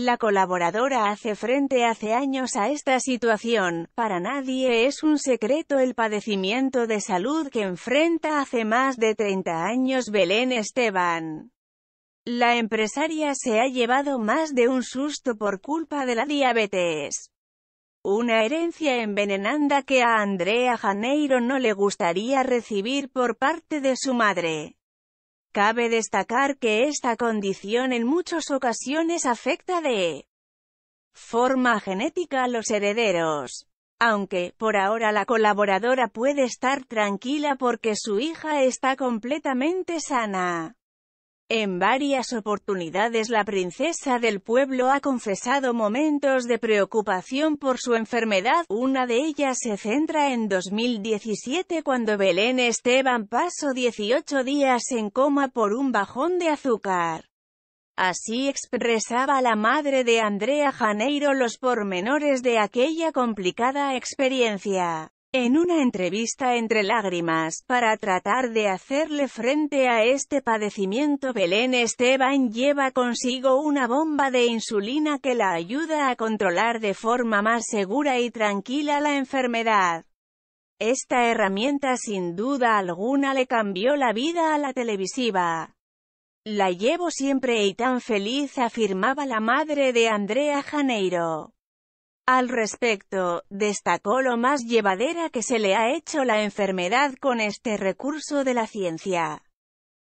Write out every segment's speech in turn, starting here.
La colaboradora hace frente hace años a esta situación, para nadie es un secreto el padecimiento de salud que enfrenta hace más de 30 años Belén Esteban. La empresaria se ha llevado más de un susto por culpa de la diabetes. Una herencia envenenanda que a Andrea Janeiro no le gustaría recibir por parte de su madre. Cabe destacar que esta condición en muchas ocasiones afecta de forma genética a los herederos. Aunque, por ahora la colaboradora puede estar tranquila porque su hija está completamente sana. En varias oportunidades la princesa del pueblo ha confesado momentos de preocupación por su enfermedad, una de ellas se centra en 2017 cuando Belén Esteban pasó 18 días en coma por un bajón de azúcar. Así expresaba la madre de Andrea Janeiro los pormenores de aquella complicada experiencia en una entrevista entre lágrimas, para tratar de hacerle frente a este padecimiento Belén Esteban lleva consigo una bomba de insulina que la ayuda a controlar de forma más segura y tranquila la enfermedad. Esta herramienta sin duda alguna le cambió la vida a la televisiva. La llevo siempre y tan feliz afirmaba la madre de Andrea Janeiro. Al respecto, destacó lo más llevadera que se le ha hecho la enfermedad con este recurso de la ciencia.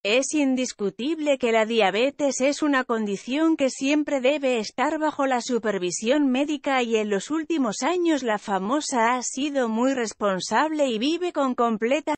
Es indiscutible que la diabetes es una condición que siempre debe estar bajo la supervisión médica y en los últimos años la famosa ha sido muy responsable y vive con completa